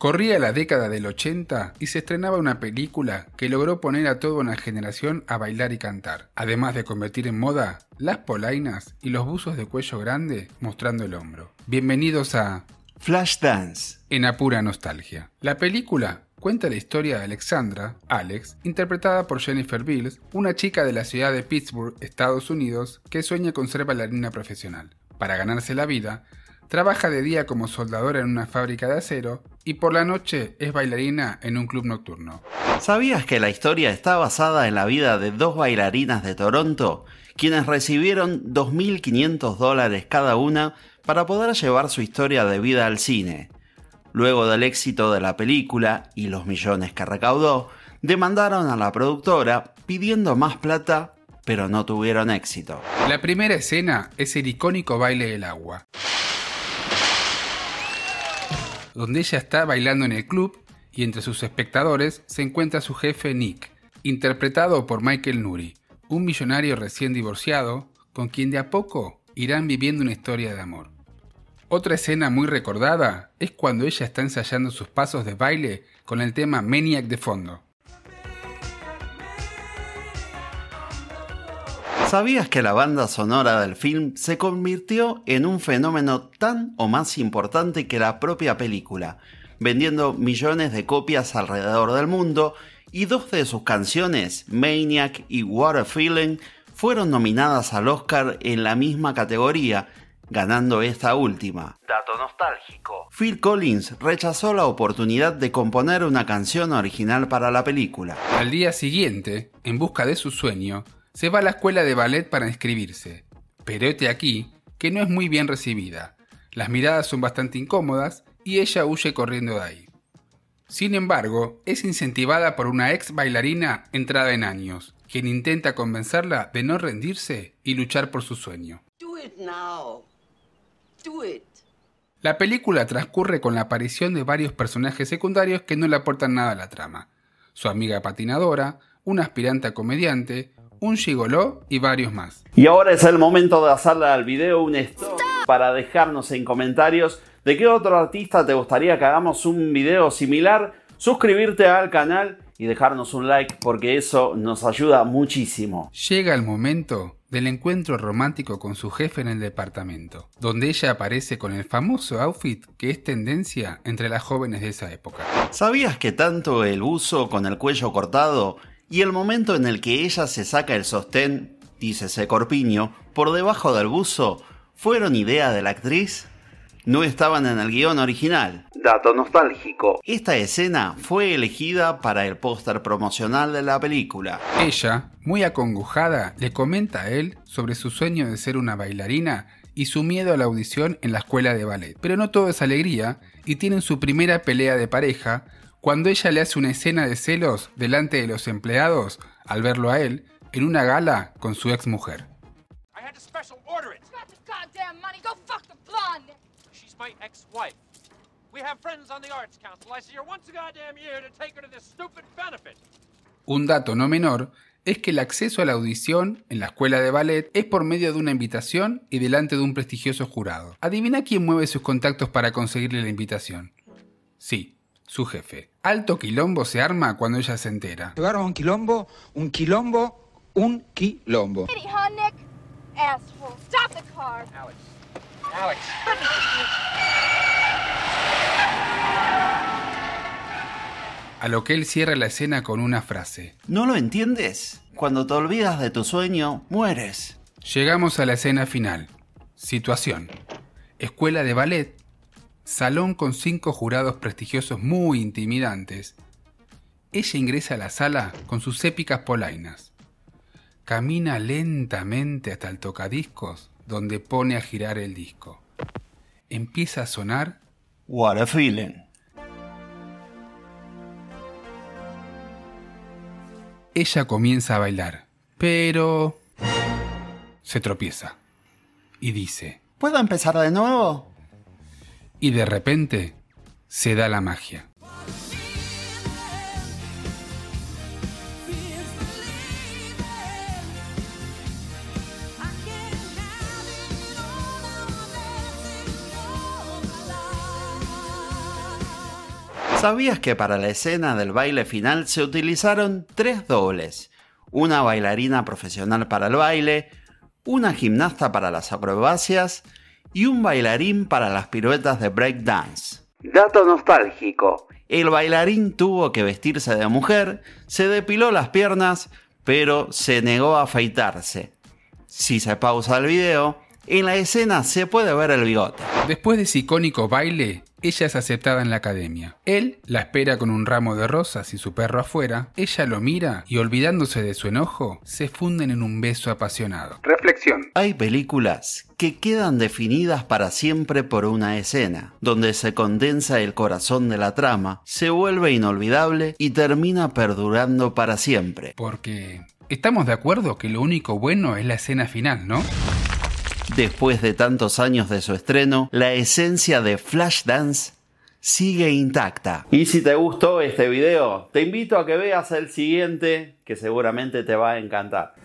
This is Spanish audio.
Corría la década del 80 y se estrenaba una película que logró poner a toda una generación a bailar y cantar, además de convertir en moda las polainas y los buzos de cuello grande mostrando el hombro. Bienvenidos a Flashdance en apura nostalgia. La película cuenta la historia de Alexandra, Alex, interpretada por Jennifer Bills, una chica de la ciudad de Pittsburgh, Estados Unidos, que sueña con ser bailarina profesional. Para ganarse la vida, Trabaja de día como soldadora en una fábrica de acero y por la noche es bailarina en un club nocturno. ¿Sabías que la historia está basada en la vida de dos bailarinas de Toronto, quienes recibieron 2.500 dólares cada una para poder llevar su historia de vida al cine? Luego del éxito de la película y los millones que recaudó, demandaron a la productora pidiendo más plata, pero no tuvieron éxito. La primera escena es el icónico baile del agua donde ella está bailando en el club y entre sus espectadores se encuentra su jefe Nick, interpretado por Michael Nuri, un millonario recién divorciado con quien de a poco irán viviendo una historia de amor. Otra escena muy recordada es cuando ella está ensayando sus pasos de baile con el tema Maniac de fondo. ¿Sabías que la banda sonora del film se convirtió en un fenómeno tan o más importante que la propia película, vendiendo millones de copias alrededor del mundo y dos de sus canciones, Maniac y What Feeling, fueron nominadas al Oscar en la misma categoría, ganando esta última. Dato nostálgico. Phil Collins rechazó la oportunidad de componer una canción original para la película. Al día siguiente, en busca de su sueño, se va a la escuela de ballet para inscribirse, pero este aquí que no es muy bien recibida. Las miradas son bastante incómodas y ella huye corriendo de ahí. Sin embargo, es incentivada por una ex bailarina entrada en años, quien intenta convencerla de no rendirse y luchar por su sueño. La película transcurre con la aparición de varios personajes secundarios que no le aportan nada a la trama. Su amiga patinadora, una aspirante comediante, un gigolo y varios más. Y ahora es el momento de hacerle al video un stop para dejarnos en comentarios de qué otro artista te gustaría que hagamos un video similar, suscribirte al canal y dejarnos un like porque eso nos ayuda muchísimo. Llega el momento del encuentro romántico con su jefe en el departamento, donde ella aparece con el famoso outfit que es tendencia entre las jóvenes de esa época. ¿Sabías que tanto el uso con el cuello cortado y el momento en el que ella se saca el sostén, dícese corpiño, por debajo del buzo, fueron idea de la actriz? No estaban en el guión original. Dato nostálgico. Esta escena fue elegida para el póster promocional de la película. Ella, muy acongojada, le comenta a él sobre su sueño de ser una bailarina y su miedo a la audición en la escuela de ballet. Pero no todo es alegría y tienen su primera pelea de pareja cuando ella le hace una escena de celos delante de los empleados al verlo a él en una gala con su ex mujer. Un dato no menor es que el acceso a la audición en la escuela de ballet es por medio de una invitación y delante de un prestigioso jurado. Adivina quién mueve sus contactos para conseguirle la invitación. Sí, su jefe. Alto quilombo se arma cuando ella se entera. Llegaron un quilombo, un quilombo, un quilombo. A lo que él cierra la escena con una frase. ¿No lo entiendes? Cuando te olvidas de tu sueño, mueres. Llegamos a la escena final. Situación. Escuela de ballet, salón con cinco jurados prestigiosos muy intimidantes, ella ingresa a la sala con sus épicas polainas. Camina lentamente hasta el tocadiscos donde pone a girar el disco. Empieza a sonar What a feeling. Ella comienza a bailar, pero se tropieza y dice ¿Puedo empezar de nuevo? y de repente se da la magia. ¿Sabías que para la escena del baile final se utilizaron tres dobles? Una bailarina profesional para el baile, una gimnasta para las acrobacias, y un bailarín para las piruetas de breakdance. Dato nostálgico. El bailarín tuvo que vestirse de mujer, se depiló las piernas, pero se negó a afeitarse. Si se pausa el video, en la escena se puede ver el bigote. Después de ese icónico baile, ella es aceptada en la academia. Él la espera con un ramo de rosas y su perro afuera. Ella lo mira y olvidándose de su enojo, se funden en un beso apasionado. Reflexión. Hay películas que quedan definidas para siempre por una escena, donde se condensa el corazón de la trama, se vuelve inolvidable y termina perdurando para siempre. Porque... Estamos de acuerdo que lo único bueno es la escena final, ¿no? Después de tantos años de su estreno, la esencia de Flashdance sigue intacta. Y si te gustó este video, te invito a que veas el siguiente que seguramente te va a encantar.